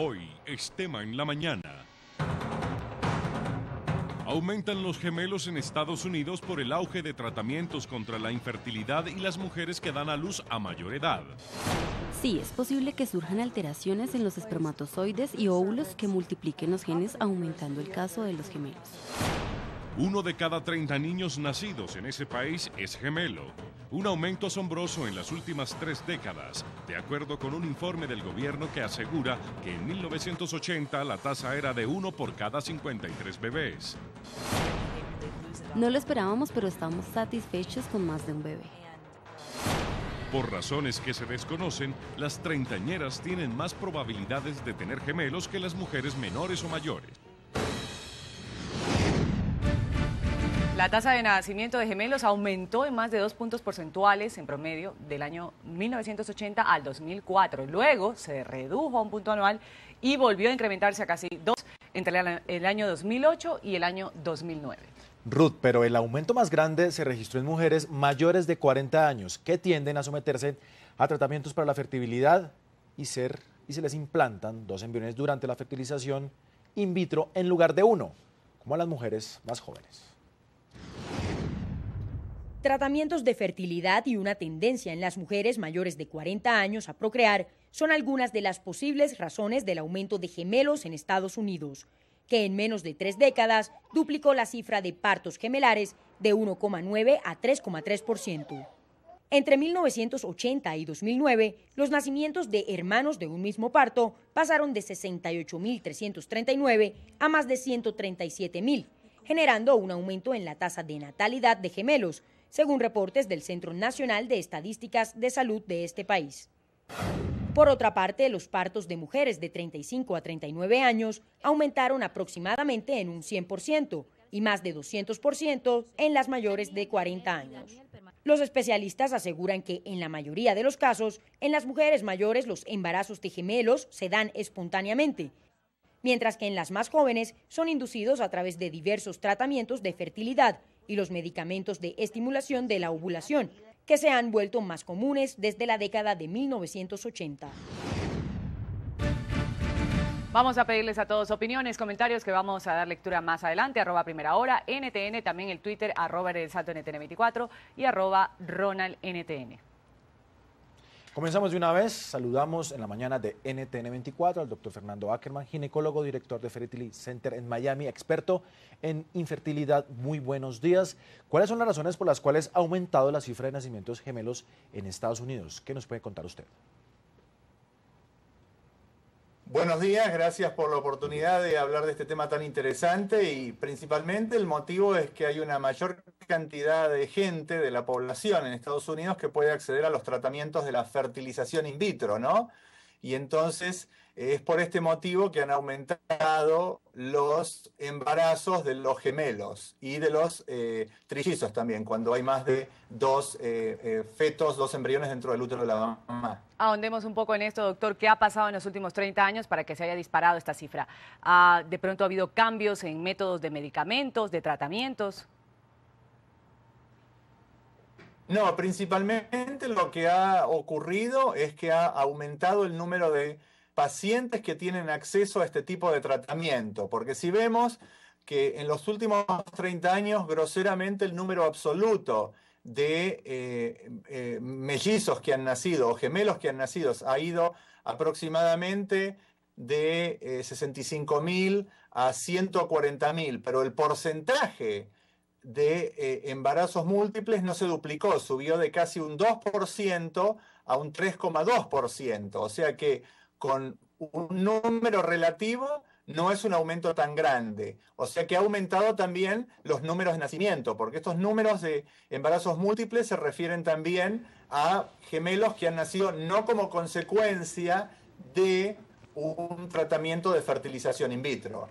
Hoy es tema en la mañana. Aumentan los gemelos en Estados Unidos por el auge de tratamientos contra la infertilidad y las mujeres que dan a luz a mayor edad. Sí, es posible que surjan alteraciones en los espermatozoides y óvulos que multipliquen los genes, aumentando el caso de los gemelos. Uno de cada 30 niños nacidos en ese país es gemelo, un aumento asombroso en las últimas tres décadas, de acuerdo con un informe del gobierno que asegura que en 1980 la tasa era de uno por cada 53 bebés. No lo esperábamos, pero estamos satisfechos con más de un bebé. Por razones que se desconocen, las treintañeras tienen más probabilidades de tener gemelos que las mujeres menores o mayores. La tasa de nacimiento de gemelos aumentó en más de dos puntos porcentuales en promedio del año 1980 al 2004. Luego se redujo a un punto anual y volvió a incrementarse a casi dos entre el año 2008 y el año 2009. Ruth, pero el aumento más grande se registró en mujeres mayores de 40 años que tienden a someterse a tratamientos para la fertilidad y, ser, y se les implantan dos embriones durante la fertilización in vitro en lugar de uno, como a las mujeres más jóvenes tratamientos de fertilidad y una tendencia en las mujeres mayores de 40 años a procrear son algunas de las posibles razones del aumento de gemelos en Estados Unidos, que en menos de tres décadas duplicó la cifra de partos gemelares de 1,9 a 3,3%. Entre 1980 y 2009, los nacimientos de hermanos de un mismo parto pasaron de 68.339 a más de 137.000, generando un aumento en la tasa de natalidad de gemelos, según reportes del Centro Nacional de Estadísticas de Salud de este país. Por otra parte, los partos de mujeres de 35 a 39 años aumentaron aproximadamente en un 100% y más de 200% en las mayores de 40 años. Los especialistas aseguran que en la mayoría de los casos, en las mujeres mayores los embarazos de gemelos se dan espontáneamente mientras que en las más jóvenes son inducidos a través de diversos tratamientos de fertilidad y los medicamentos de estimulación de la ovulación, que se han vuelto más comunes desde la década de 1980. Vamos a pedirles a todos opiniones, comentarios que vamos a dar lectura más adelante, arroba primera hora, NTN, también el Twitter, arroba NTN24 y arroba Ronald NTN. Comenzamos de una vez, saludamos en la mañana de NTN 24 al doctor Fernando Ackerman, ginecólogo, director de Fertility Center en Miami, experto en infertilidad. Muy buenos días. ¿Cuáles son las razones por las cuales ha aumentado la cifra de nacimientos gemelos en Estados Unidos? ¿Qué nos puede contar usted? Buenos días, gracias por la oportunidad de hablar de este tema tan interesante y principalmente el motivo es que hay una mayor cantidad de gente de la población en Estados Unidos que puede acceder a los tratamientos de la fertilización in vitro, ¿no? y entonces eh, es por este motivo que han aumentado los embarazos de los gemelos y de los eh, trillizos también, cuando hay más de dos eh, fetos, dos embriones dentro del útero de la mamá. Ahondemos un poco en esto, doctor. ¿Qué ha pasado en los últimos 30 años para que se haya disparado esta cifra? Ah, ¿De pronto ha habido cambios en métodos de medicamentos, de tratamientos? No, principalmente lo que ha ocurrido es que ha aumentado el número de pacientes que tienen acceso a este tipo de tratamiento, porque si vemos que en los últimos 30 años, groseramente, el número absoluto de eh, eh, mellizos que han nacido o gemelos que han nacido ha ido aproximadamente de 65.000 eh, 65 a 140.000, pero el porcentaje de eh, embarazos múltiples no se duplicó, subió de casi un 2% a un 3,2%. O sea que con un número relativo no es un aumento tan grande. O sea que ha aumentado también los números de nacimiento, porque estos números de embarazos múltiples se refieren también a gemelos que han nacido no como consecuencia de un tratamiento de fertilización in vitro.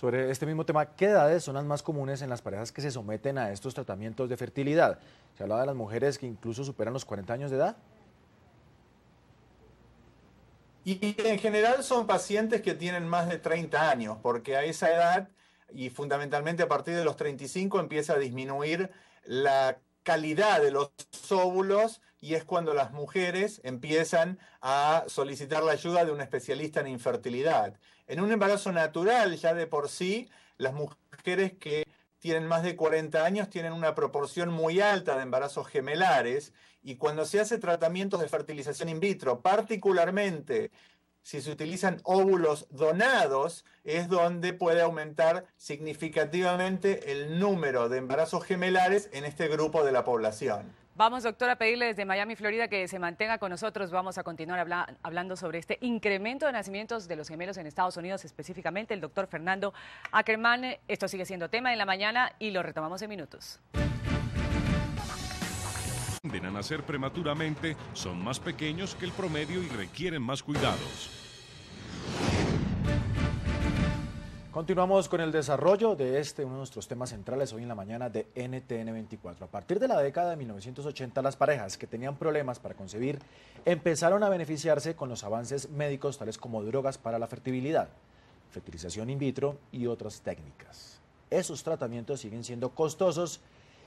Sobre este mismo tema, ¿qué edades son las más comunes en las parejas que se someten a estos tratamientos de fertilidad? ¿Se habla de las mujeres que incluso superan los 40 años de edad? Y en general son pacientes que tienen más de 30 años, porque a esa edad y fundamentalmente a partir de los 35 empieza a disminuir la calidad de los óvulos y es cuando las mujeres empiezan a solicitar la ayuda de un especialista en infertilidad. En un embarazo natural, ya de por sí, las mujeres que tienen más de 40 años tienen una proporción muy alta de embarazos gemelares y cuando se hace tratamientos de fertilización in vitro, particularmente si se utilizan óvulos donados, es donde puede aumentar significativamente el número de embarazos gemelares en este grupo de la población. Vamos, doctora, a pedirle desde Miami, Florida, que se mantenga con nosotros. Vamos a continuar hablando sobre este incremento de nacimientos de los gemelos en Estados Unidos, específicamente el doctor Fernando Ackerman. Esto sigue siendo tema en la mañana y lo retomamos en minutos nacer prematuramente son más pequeños que el promedio y requieren más cuidados. Continuamos con el desarrollo de este, uno de nuestros temas centrales hoy en la mañana de NTN 24. A partir de la década de 1980, las parejas que tenían problemas para concebir empezaron a beneficiarse con los avances médicos tales como drogas para la fertilidad, fertilización in vitro y otras técnicas. Esos tratamientos siguen siendo costosos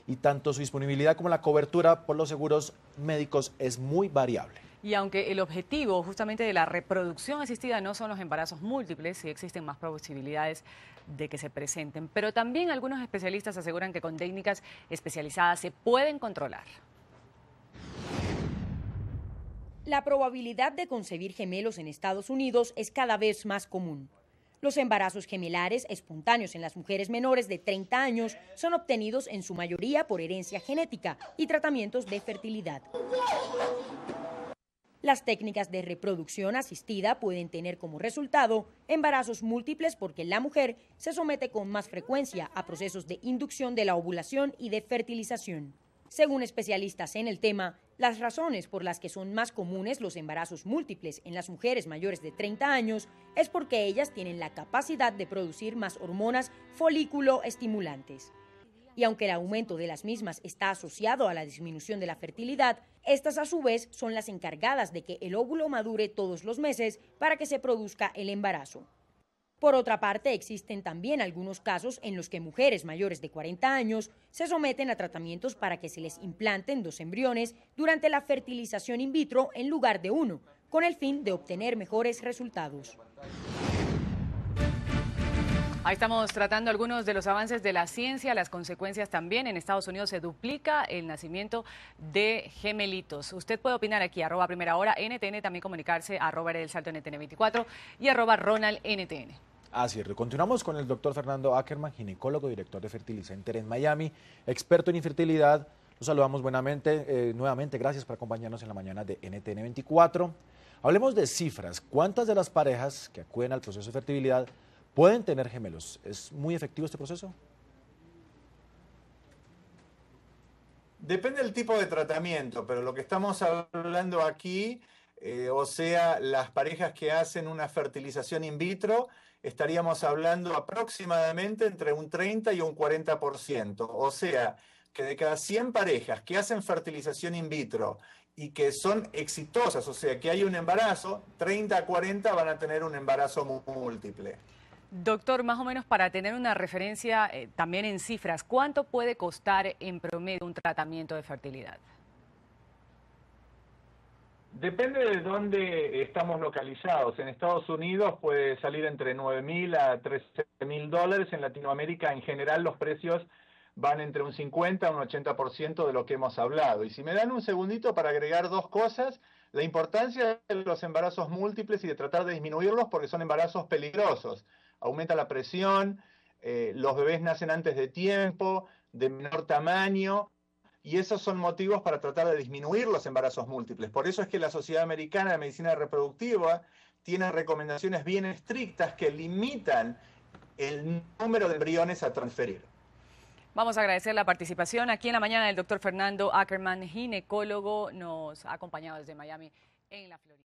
y tanto su disponibilidad como la cobertura por los seguros médicos es muy variable. Y aunque el objetivo justamente de la reproducción asistida no son los embarazos múltiples, sí existen más posibilidades de que se presenten, pero también algunos especialistas aseguran que con técnicas especializadas se pueden controlar. La probabilidad de concebir gemelos en Estados Unidos es cada vez más común. Los embarazos gemelares espontáneos en las mujeres menores de 30 años son obtenidos en su mayoría por herencia genética y tratamientos de fertilidad. Las técnicas de reproducción asistida pueden tener como resultado embarazos múltiples porque la mujer se somete con más frecuencia a procesos de inducción de la ovulación y de fertilización. Según especialistas en el tema, las razones por las que son más comunes los embarazos múltiples en las mujeres mayores de 30 años es porque ellas tienen la capacidad de producir más hormonas folículo estimulantes. Y aunque el aumento de las mismas está asociado a la disminución de la fertilidad, estas a su vez son las encargadas de que el óvulo madure todos los meses para que se produzca el embarazo. Por otra parte, existen también algunos casos en los que mujeres mayores de 40 años se someten a tratamientos para que se les implanten dos embriones durante la fertilización in vitro en lugar de uno, con el fin de obtener mejores resultados. Ahí estamos tratando algunos de los avances de la ciencia, las consecuencias también. En Estados Unidos se duplica el nacimiento de gemelitos. Usted puede opinar aquí, arroba primera hora NTN, también comunicarse a arroba el salto NTN24 y arroba Ronald NTN. Ah, es, Continuamos con el doctor Fernando Ackerman, ginecólogo, director de fertilizante en Miami, experto en infertilidad. Los saludamos buenamente, eh, nuevamente. Gracias por acompañarnos en la mañana de NTN 24. Hablemos de cifras. ¿Cuántas de las parejas que acuden al proceso de fertilidad pueden tener gemelos? ¿Es muy efectivo este proceso? Depende del tipo de tratamiento, pero lo que estamos hablando aquí, eh, o sea, las parejas que hacen una fertilización in vitro estaríamos hablando aproximadamente entre un 30 y un 40%. O sea, que de cada 100 parejas que hacen fertilización in vitro y que son exitosas, o sea, que hay un embarazo, 30 a 40 van a tener un embarazo múltiple. Doctor, más o menos para tener una referencia eh, también en cifras, ¿cuánto puede costar en promedio un tratamiento de fertilidad? Depende de dónde estamos localizados. En Estados Unidos puede salir entre 9.000 mil a 13.000 mil dólares. En Latinoamérica, en general, los precios van entre un 50 a un 80% de lo que hemos hablado. Y si me dan un segundito para agregar dos cosas, la importancia de los embarazos múltiples y de tratar de disminuirlos porque son embarazos peligrosos. Aumenta la presión, eh, los bebés nacen antes de tiempo, de menor tamaño, y esos son motivos para tratar de disminuir los embarazos múltiples. Por eso es que la Sociedad Americana de Medicina Reproductiva tiene recomendaciones bien estrictas que limitan el número de embriones a transferir. Vamos a agradecer la participación. Aquí en la mañana el doctor Fernando Ackerman, ginecólogo, nos ha acompañado desde Miami en la Florida.